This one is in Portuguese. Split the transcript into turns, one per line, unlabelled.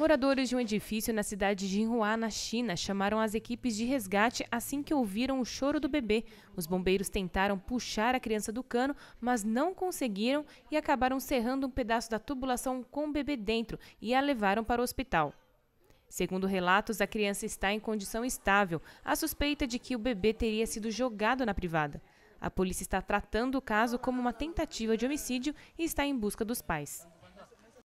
Moradores de um edifício na cidade de Inhua, na China, chamaram as equipes de resgate assim que ouviram o choro do bebê. Os bombeiros tentaram puxar a criança do cano, mas não conseguiram e acabaram serrando um pedaço da tubulação com o bebê dentro e a levaram para o hospital. Segundo relatos, a criança está em condição estável, a suspeita de que o bebê teria sido jogado na privada. A polícia está tratando o caso como uma tentativa de homicídio e está em busca dos pais.